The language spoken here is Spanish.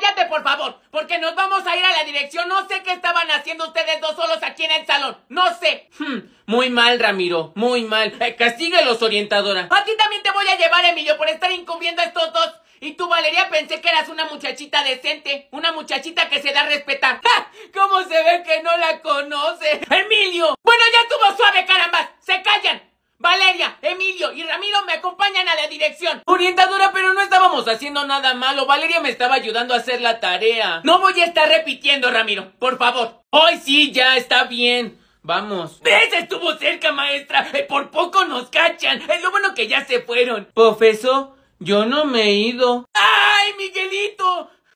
cállate, por favor, porque nos vamos a ir a la dirección. No sé qué estaban haciendo ustedes dos solos aquí en el salón. No sé. Hmm, muy mal, Ramiro, muy mal. Eh, castígalos, orientadora. A ti también te voy a llevar, Emilio, por estar incumbiendo a estos dos. Y tú, Valeria, pensé que eras una muchachita decente, una muchachita que se da a respetar. ¿Cómo se ve que no la conoce? Valeria, Emilio y Ramiro me acompañan a la dirección. Orientadora, pero no estábamos haciendo nada malo. Valeria me estaba ayudando a hacer la tarea. No voy a estar repitiendo, Ramiro. Por favor. Hoy sí, ya está bien. Vamos. ¡Ves! Estuvo cerca, maestra. Eh, por poco nos cachan. Es eh, lo bueno que ya se fueron. Profesor, yo no me he ido. ¡Ay, Miguelito!